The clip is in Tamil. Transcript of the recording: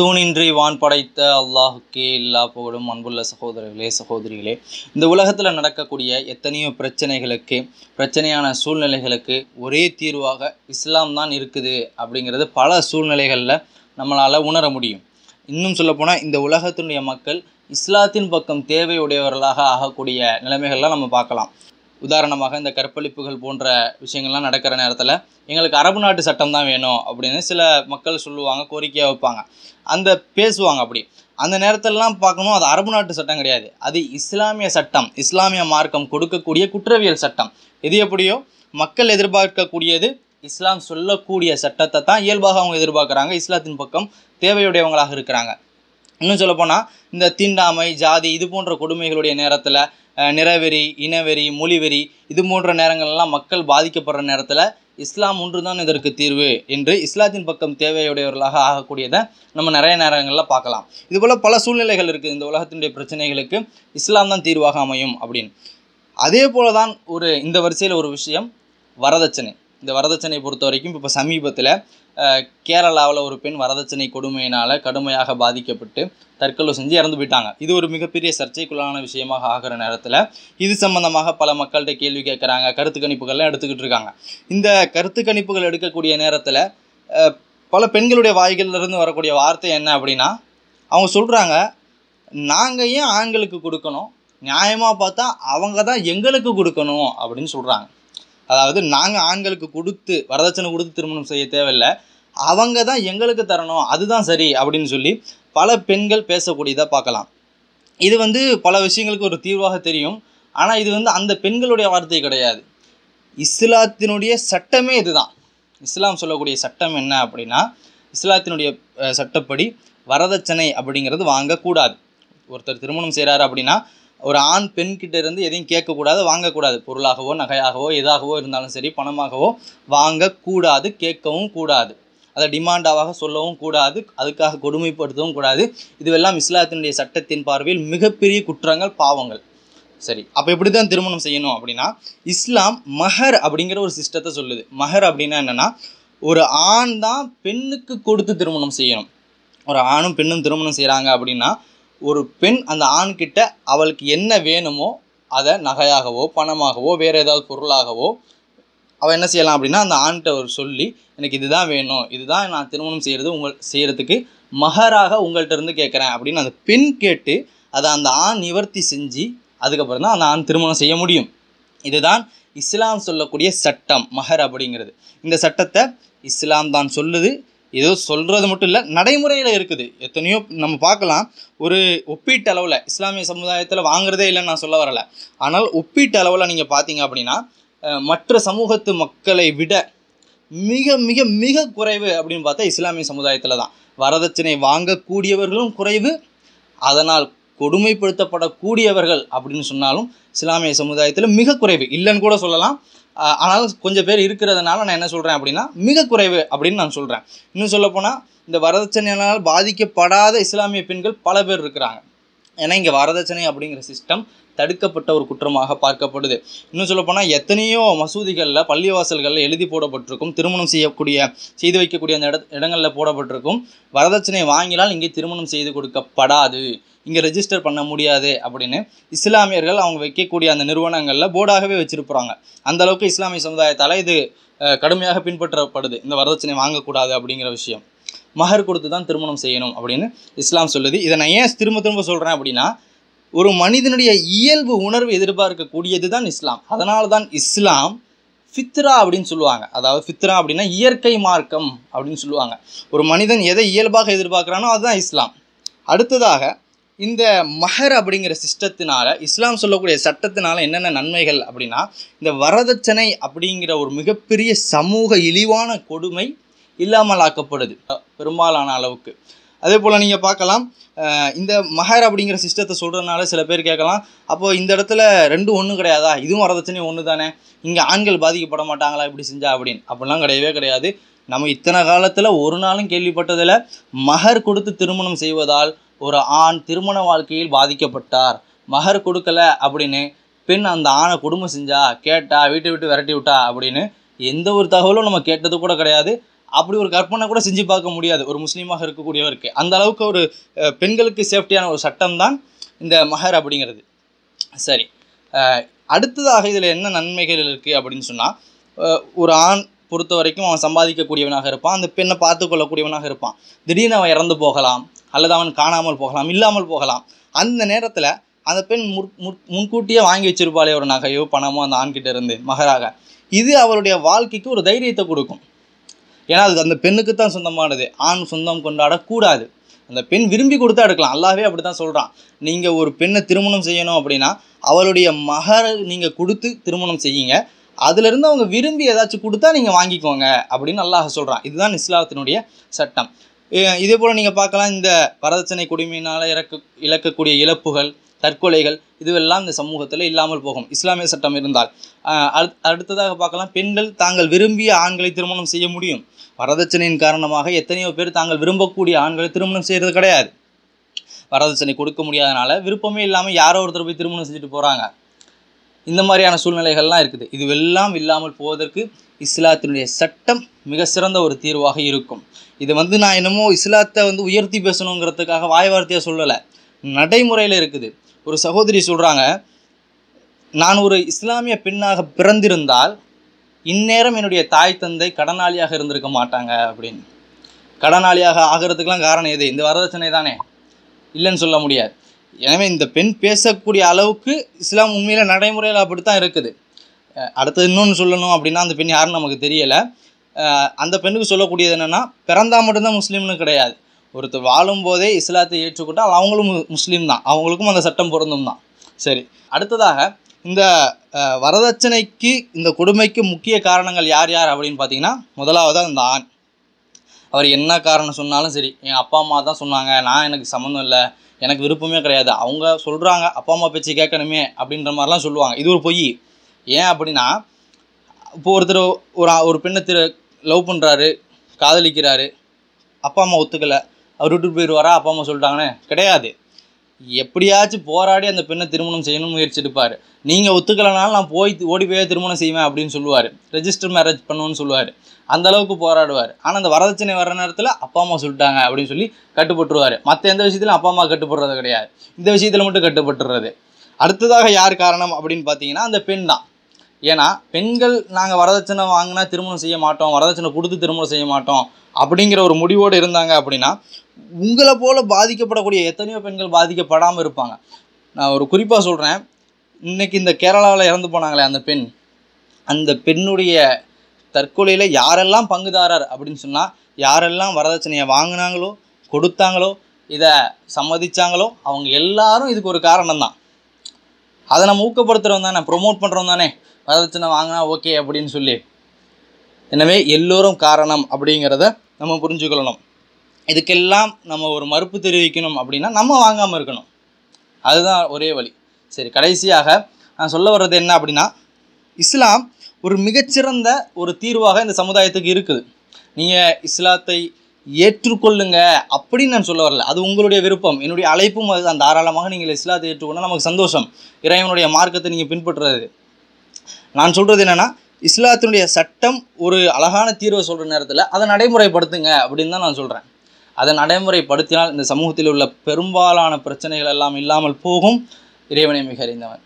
தூணின்றி வான் படைத்த அல்லாஹுக்கே இல்லா புகழும் அன்புள்ள சகோதரர்களே சகோதரிகளே இந்த உலகத்தில் நடக்கக்கூடிய எத்தனையோ பிரச்சனைகளுக்கு பிரச்சனையான சூழ்நிலைகளுக்கு ஒரே தீர்வாக இஸ்லாம் தான் இருக்குது அப்படிங்கிறது பல சூழ்நிலைகளில் நம்மளால் உணர முடியும் இன்னும் சொல்லப்போனால் இந்த உலகத்தினுடைய மக்கள் இஸ்லாத்தின் பக்கம் தேவையுடையவர்களாக ஆகக்கூடிய நிலைமைகள்லாம் நம்ம பார்க்கலாம் உதாரணமாக இந்த கற்பழிப்புகள் போன்ற விஷயங்கள்லாம் நடக்கிற நேரத்தில் எங்களுக்கு அரபு நாட்டு சட்டம் தான் வேணும் அப்படின்னு சில மக்கள் சொல்லுவாங்க கோரிக்கையாக வைப்பாங்க அந்த பேசுவாங்க அப்படி அந்த நேரத்திலலாம் பார்க்கணும் அது அரபு நாட்டு சட்டம் கிடையாது அது இஸ்லாமிய சட்டம் இஸ்லாமிய மார்க்கம் கொடுக்கக்கூடிய குற்றவியல் சட்டம் எது எப்படியோ மக்கள் எதிர்பார்க்கக்கூடியது இஸ்லாம் சொல்லக்கூடிய சட்டத்தை தான் இயல்பாக அவங்க எதிர்பார்க்குறாங்க இஸ்லாத்தின் பக்கம் தேவையுடையவங்களாக இருக்கிறாங்க இன்னும் சொல்லப்போனால் இந்த தீண்டாமை ஜாதி இது போன்ற கொடுமைகளுடைய நேரத்தில் நிறவெறி இனவெறி மொழிவெறி இது போன்ற நேரங்கள்லாம் மக்கள் பாதிக்கப்படுற நேரத்தில் இஸ்லாம் ஒன்று தான் இதற்கு தீர்வு என்று இஸ்லாத்தின் பக்கம் தேவையுடையவர்களாக ஆகக்கூடியதை நம்ம நிறைய நேரங்களில் பார்க்கலாம் இதுபோல் பல சூழ்நிலைகள் இருக்குது இந்த உலகத்தினுடைய பிரச்சனைகளுக்கு இஸ்லாம் தான் தீர்வாக அமையும் அப்படின்னு அதே போல தான் ஒரு இந்த வரிசையில் ஒரு விஷயம் வரதட்சணை இந்த வரதட்சணை பொறுத்த வரைக்கும் இப்போ சமீபத்தில் கேரளாவில் ஒரு பெண் வரதட்சணை கொடுமையினால் கடுமையாக பாதிக்கப்பட்டு தற்கொலை செஞ்சு இறந்து போயிட்டாங்க இது ஒரு மிகப்பெரிய சர்ச்சைக்குள்ளான விஷயமாக ஆகிற நேரத்தில் இது சம்பந்தமாக பல மக்கள்கிட்ட கேள்வி கேட்குறாங்க கருத்து கணிப்புகள்லாம் எடுத்துக்கிட்டு இருக்காங்க இந்த கருத்து கணிப்புகள் எடுக்கக்கூடிய நேரத்தில் பல பெண்களுடைய வாய்களிலிருந்து வரக்கூடிய வார்த்தை என்ன அப்படின்னா அவங்க சொல்கிறாங்க நாங்கள் ஏன் ஆண்களுக்கு கொடுக்கணும் நியாயமாக பார்த்தா அவங்க தான் எங்களுக்கு கொடுக்கணும் அப்படின்னு சொல்கிறாங்க அதாவது நாங்கள் ஆண்களுக்கு கொடுத்து வரதட்சணை கொடுத்து திருமணம் செய்ய தேவையில்லை அவங்க தான் எங்களுக்கு தரணும் அதுதான் சரி அப்படின்னு சொல்லி பல பெண்கள் பேசக்கூடியதாக பார்க்கலாம் இது வந்து பல விஷயங்களுக்கு ஒரு தீர்வாக தெரியும் ஆனால் இது வந்து அந்த பெண்களுடைய வார்த்தை கிடையாது இஸ்லாத்தினுடைய சட்டமே இதுதான் இஸ்லாம் சொல்லக்கூடிய சட்டம் என்ன அப்படின்னா இஸ்லாத்தினுடைய சட்டப்படி வரதட்சணை அப்படிங்கிறது வாங்கக்கூடாது ஒருத்தர் திருமணம் செய்கிறாரு அப்படின்னா ஒரு ஆண் பெண் கிட்ட இருந்து எதையும் கேட்கக்கூடாது வாங்கக்கூடாது பொருளாகவோ நகையாகவோ எதாகவோ இருந்தாலும் சரி பணமாகவோ வாங்கக்கூடாது கேட்கவும் கூடாது அதை டிமாண்டாவாக சொல்லவும் கூடாது அதுக்காக கொடுமைப்படுத்தவும் கூடாது இதுவெல்லாம் இஸ்லாத்தினுடைய சட்டத்தின் பார்வையில் மிகப்பெரிய குற்றங்கள் பாவங்கள் சரி அப்போ எப்படி தான் திருமணம் செய்யணும் அப்படின்னா இஸ்லாம் மஹர் அப்படிங்கிற ஒரு சிஸ்டத்தை சொல்லுது மஹர் அப்படின்னா என்னென்னா ஒரு ஆண் தான் பெண்ணுக்கு கொடுத்து திருமணம் செய்யணும் ஒரு ஆணும் பெண்ணும் திருமணம் செய்கிறாங்க அப்படின்னா ஒரு பெண் அந்த ஆண்கிட்ட அவளுக்கு என்ன வேணுமோ அதை நகையாகவோ பணமாகவோ வேறு ஏதாவது பொருளாகவோ அவள் என்ன செய்யலாம் அப்படின்னா அந்த ஆண்கிட்ட ஒரு சொல்லி எனக்கு இதுதான் வேணும் இதுதான் நான் திருமணம் செய்கிறது உங்கள் செய்கிறதுக்கு மகராக உங்கள்கிட்ட இருந்து கேட்குறேன் அப்படின்னு அந்த பெண் கேட்டு அதை அந்த ஆண் நிவர்த்தி செஞ்சு அதுக்கப்புறம் தான் அந்த ஆண் திருமணம் செய்ய முடியும் இதுதான் இஸ்லாம் சொல்லக்கூடிய சட்டம் மஹர் அப்படிங்கிறது இந்த சட்டத்தை இஸ்லாம் தான் சொல்லுது ஏதோ சொல்கிறது மட்டும் இல்லை நடைமுறையில் இருக்குது எத்தனையோ நம்ம பார்க்கலாம் ஒரு அளவில் இஸ்லாமிய சமுதாயத்தில் வாங்குறதே இல்லைன்னு நான் சொல்ல வரலை ஆனால் அளவில் நீங்கள் பார்த்தீங்க அப்படின்னா மற்ற சமூகத்து மக்களை விட மிக மிக மிக குறைவு அப்படின்னு பார்த்தா இஸ்லாமிய சமுதாயத்தில் தான் வரதட்சணை வாங்கக்கூடியவர்களும் குறைவு அதனால் கொடுமைப்படுத்தப்படக்கூடியவர்கள் அப்படின்னு சொன்னாலும் இஸ்லாமிய சமுதாயத்தில் மிக குறைவு இல்லைன்னு கூட சொல்லலாம் ஆனாலும் கொஞ்சம் பேர் இருக்கிறதுனால நான் என்ன சொல்கிறேன் அப்படின்னா மிக குறைவு அப்படின்னு நான் சொல்கிறேன் இன்னும் சொல்லப்போனால் இந்த வரதட்சணையினால் பாதிக்கப்படாத இஸ்லாமிய பெண்கள் பல பேர் இருக்கிறாங்க ஏன்னா இங்கே வரதட்சணை அப்படிங்கிற சிஸ்டம் தடுக்கப்பட்ட ஒரு குற்றமாக பார்க்கப்படுது இன்னும் சொல்லப்போனால் எத்தனையோ மசூதிகளில் பள்ளிவாசல்களில் எழுதி போடப்பட்டிருக்கும் திருமணம் செய்யக்கூடிய செய்து வைக்கக்கூடிய அந்த இட இடங்களில் போடப்பட்டிருக்கும் வரதட்சணை வாங்கினால் இங்கே திருமணம் செய்து கொடுக்கப்படாது இங்கே ரெஜிஸ்டர் பண்ண முடியாது அப்படின்னு இஸ்லாமியர்கள் அவங்க வைக்கக்கூடிய அந்த நிறுவனங்களில் போர்டாகவே வச்சுருப்பாங்க அந்தளவுக்கு இஸ்லாமிய சமுதாயத்தால் இது கடுமையாக பின்பற்றப்படுது இந்த வரதட்சணை வாங்கக்கூடாது அப்படிங்கிற விஷயம் மகர் கொடுத்து தான் திருமணம் செய்யணும் அப்படின்னு இஸ்லாம் சொல்லுது இதை நான் ஏன் திரும்ப திரும்ப சொல்கிறேன் அப்படின்னா ஒரு மனிதனுடைய இயல்பு உணர்வு எதிர்பார்க்கக்கூடியது தான் இஸ்லாம் அதனால தான் இஸ்லாம் ஃபித்ரா அப்படின்னு சொல்லுவாங்க அதாவது ஃபித்ரா அப்படின்னா இயற்கை மார்க்கம் அப்படின்னு சொல்லுவாங்க ஒரு மனிதன் எதை இயல்பாக எதிர்பார்க்குறானோ அதுதான் இஸ்லாம் அடுத்ததாக இந்த மஹர் அப்படிங்கிற சிஸ்டத்தினால் இஸ்லாம் சொல்லக்கூடிய சட்டத்தினால் என்னென்ன நன்மைகள் அப்படின்னா இந்த வரதட்சணை அப்படிங்கிற ஒரு மிகப்பெரிய சமூக இழிவான கொடுமை இல்லாமல் ஆக்கப்படுது பெரும்பாலான அளவுக்கு அதே போல் நீங்கள் பார்க்கலாம் இந்த மஹர் அப்படிங்கிற சிஸ்டத்தை சொல்கிறதுனால சில பேர் கேட்கலாம் அப்போது இந்த இடத்துல ரெண்டும் ஒன்றும் கிடையாதா இதுவும் வரதட்சணையும் ஒன்று தானே இங்கே ஆண்கள் பாதிக்கப்பட மாட்டாங்களா இப்படி செஞ்சா அப்படின்னு அப்படிலாம் கிடையவே கிடையாது நம்ம இத்தனை காலத்தில் ஒரு நாளும் கேள்விப்பட்டதில் மகர் கொடுத்து திருமணம் செய்வதால் ஒரு ஆண் திருமண வாழ்க்கையில் பாதிக்கப்பட்டார் மகர் கொடுக்கல அப்படின்னு பெண் அந்த ஆணை குடும்பம் செஞ்சா கேட்டா வீட்டை விட்டு விரட்டி விட்டா அப்படின்னு எந்த ஒரு தகவலும் நம்ம கேட்டது கூட கிடையாது அப்படி ஒரு கற்பனை கூட செஞ்சு பார்க்க முடியாது ஒரு முஸ்லீமாக இருக்கக்கூடியவருக்கு அந்த அளவுக்கு ஒரு பெண்களுக்கு சேஃப்டியான ஒரு சட்டம் தான் இந்த மஹர் அப்படிங்கிறது சரி அடுத்ததாக இதில் என்ன நன்மைகள் இருக்குது அப்படின்னு சொன்னால் ஒரு ஆண் பொறுத்த வரைக்கும் அவன் சம்பாதிக்கக்கூடியவனாக இருப்பான் அந்த பெண்ணை பார்த்து கொள்ளக்கூடியவனாக இருப்பான் திடீர்னு அவன் இறந்து போகலாம் அல்லது அவன் காணாமல் போகலாம் இல்லாமல் போகலாம் அந்த நேரத்தில் அந்த பெண் முன்கூட்டியே வாங்கி வச்சிருப்பாளே ஒரு நகையோ பணமோ அந்த ஆண்கிட்ட இருந்து மகராக இது அவருடைய வாழ்க்கைக்கு ஒரு தைரியத்தை கொடுக்கும் ஏன்னா அதுக்கு அந்த பெண்ணுக்கு தான் சொந்தமானது ஆண் சொந்தம் கொண்டாடக்கூடாது அந்த பெண் விரும்பி கொடுத்தா எடுக்கலாம் அல்லாவே அப்படி தான் சொல்கிறான் நீங்கள் ஒரு பெண்ணை திருமணம் செய்யணும் அப்படின்னா அவளுடைய மகரை நீங்கள் கொடுத்து திருமணம் செய்யுங்க அதுலேருந்து அவங்க விரும்பி ஏதாச்சும் கொடுத்தா நீங்கள் வாங்கிக்கோங்க அப்படின்னு அல்லாஹ் சொல்கிறான் இதுதான் இஸ்லாத்தினுடைய சட்டம் இதே போல் நீங்கள் பார்க்கலாம் இந்த வரதட்சணை கொடுமையினால் இறக்க இழக்கக்கூடிய இழப்புகள் தற்கொலைகள் இதுவெல்லாம் இந்த சமூகத்தில் இல்லாமல் போகும் இஸ்லாமிய சட்டம் இருந்தால் அடுத்ததாக பார்க்கலாம் பெண்கள் தாங்கள் விரும்பிய ஆண்களை திருமணம் செய்ய முடியும் வரதட்சணையின் காரணமாக எத்தனையோ பேர் தாங்கள் விரும்பக்கூடிய ஆண்களை திருமணம் செய்கிறது கிடையாது வரதட்சணை கொடுக்க முடியாதனால விருப்பமே இல்லாமல் யாரோ ஒருத்தர் போய் திருமணம் செஞ்சுட்டு போகிறாங்க இந்த மாதிரியான சூழ்நிலைகள்லாம் இருக்குது இதுவெல்லாம் இல்லாமல் போவதற்கு இஸ்லாத்தினுடைய சட்டம் மிக சிறந்த ஒரு தீர்வாக இருக்கும் இது வந்து நான் என்னமோ இஸ்லாத்தை வந்து உயர்த்தி பேசணுங்கிறதுக்காக வாய் வார்த்தையாக சொல்லலை நடைமுறையில் இருக்குது ஒரு சகோதரி சொல்கிறாங்க நான் ஒரு இஸ்லாமிய பெண்ணாக பிறந்திருந்தால் இந்நேரம் என்னுடைய தாய் தந்தை கடனாளியாக இருந்திருக்க மாட்டாங்க அப்படின்னு கடனாளியாக ஆகிறதுக்கெலாம் காரணம் எது இந்த வரதட்சணை தானே இல்லைன்னு சொல்ல முடியாது எனவே இந்த பெண் பேசக்கூடிய அளவுக்கு இஸ்லாம் உண்மையில் நடைமுறையில் அப்படி தான் இருக்குது அடுத்தது இன்னொன்று சொல்லணும் அப்படின்னா அந்த பெண் யாருன்னு நமக்கு தெரியலை அந்த பெண்ணுக்கு சொல்லக்கூடியது என்னென்னா பிறந்தால் மட்டும்தான் முஸ்லீம்னு கிடையாது ஒருத்தர் வாழும்போதே இஸ்லாத்தை ஏற்றுக்கொண்டால் அவங்களும் முஸ்லீம் தான் அவங்களுக்கும் அந்த சட்டம் பொருந்தும் தான் சரி அடுத்ததாக இந்த வரதட்சணைக்கு இந்த கொடுமைக்கு முக்கிய காரணங்கள் யார் யார் அப்படின்னு பார்த்தீங்கன்னா முதலாவதாக அந்த ஆண் அவர் என்ன காரணம் சொன்னாலும் சரி என் அப்பா அம்மா தான் சொன்னாங்க நான் எனக்கு சம்மந்தம் இல்லை எனக்கு விருப்பமே கிடையாது அவங்க சொல்கிறாங்க அப்பா அம்மா பேச்சு கேட்கணுமே அப்படின்ற மாதிரிலாம் சொல்லுவாங்க இது ஒரு பொய் ஏன் அப்படின்னா இப்போ ஒருத்தர் ஒரு ஒரு பெண்ணை திரு லவ் பண்ணுறாரு காதலிக்கிறாரு அப்பா அம்மா ஒத்துக்கலை அவர் விட்டுட்டு போயிடுவாரா அப்பா அம்மா சொல்லிட்டாங்கன்னு கிடையாது எப்படியாச்சும் போராடி அந்த பெண்ணை திருமணம் செய்யணும்னு முயற்சி எடுப்பார் நீங்கள் ஒத்துக்கலைனாலும் நான் போய் ஓடி போய் திருமணம் செய்வேன் அப்படின்னு சொல்லுவார் ரெஜிஸ்டர் மேரேஜ் பண்ணுவோன்னு சொல்லுவார் அந்த அளவுக்கு போராடுவார் ஆனால் அந்த வரதட்சணை வர நேரத்தில் அப்பா அம்மா சொல்லிட்டாங்க அப்படின்னு சொல்லி கட்டுப்பட்டுருவார் மற்ற எந்த விஷயத்திலும் அப்பா அம்மா கட்டுப்படுறது கிடையாது இந்த விஷயத்தில் மட்டும் கட்டுப்பட்டுறது அடுத்ததாக யார் காரணம் அப்படின்னு பார்த்தீங்கன்னா அந்த பெண் தான் ஏன்னா பெண்கள் நாங்கள் வரதட்சணை வாங்கினா திருமணம் செய்ய மாட்டோம் வரதட்சணை கொடுத்து திருமணம் செய்ய மாட்டோம் அப்படிங்கிற ஒரு முடிவோடு இருந்தாங்க அப்படின்னா உங்களை போல் பாதிக்கப்படக்கூடிய எத்தனையோ பெண்கள் பாதிக்கப்படாமல் இருப்பாங்க நான் ஒரு குறிப்பாக சொல்கிறேன் இன்றைக்கி இந்த கேரளாவில் இறந்து போனாங்களே அந்த பெண் அந்த பெண்ணுடைய தற்கொலையில் யாரெல்லாம் பங்குதாரர் அப்படின்னு சொன்னால் யாரெல்லாம் வரதட்சணையை வாங்கினாங்களோ கொடுத்தாங்களோ இதை சம்மதிச்சாங்களோ அவங்க எல்லாரும் இதுக்கு ஒரு காரணம் தான் அதை நம்ம ஊக்கப்படுத்துகிறோம் தானே ப்ரொமோட் பண்ணுறோம் தானே வரதட்சணை வாங்கினா ஓகே அப்படின்னு சொல்லி எனவே எல்லோரும் காரணம் அப்படிங்கிறத நம்ம புரிஞ்சுக்கொள்ளணும் இதுக்கெல்லாம் நம்ம ஒரு மறுப்பு தெரிவிக்கணும் அப்படின்னா நம்ம வாங்காமல் இருக்கணும் அதுதான் ஒரே வழி சரி கடைசியாக நான் சொல்ல வர்றது என்ன அப்படின்னா இஸ்லாம் ஒரு மிகச்சிறந்த ஒரு தீர்வாக இந்த சமுதாயத்துக்கு இருக்குது நீங்கள் இஸ்லாத்தை ஏற்றுக்கொள்ளுங்க அப்படின்னு நான் சொல்ல வரல அது உங்களுடைய விருப்பம் என்னுடைய அழைப்பும் அதுதான் தாராளமாக நீங்கள் இஸ்லாத்தை ஏற்றுக்கொண்டால் நமக்கு சந்தோஷம் இறைவனுடைய மார்க்கத்தை நீங்கள் பின்பற்றுறது நான் சொல்கிறது என்னென்னா இஸ்லாத்தினுடைய சட்டம் ஒரு அழகான தீர்வை சொல்கிற நேரத்தில் அதை நடைமுறைப்படுத்துங்க அப்படின்னு தான் நான் சொல்கிறேன் அதை நடைமுறைப்படுத்தினால் இந்த சமூகத்தில் உள்ள பெரும்பாலான பிரச்சனைகள் எல்லாம் இல்லாமல் போகும் இறைவனை மிக அறிந்தவன்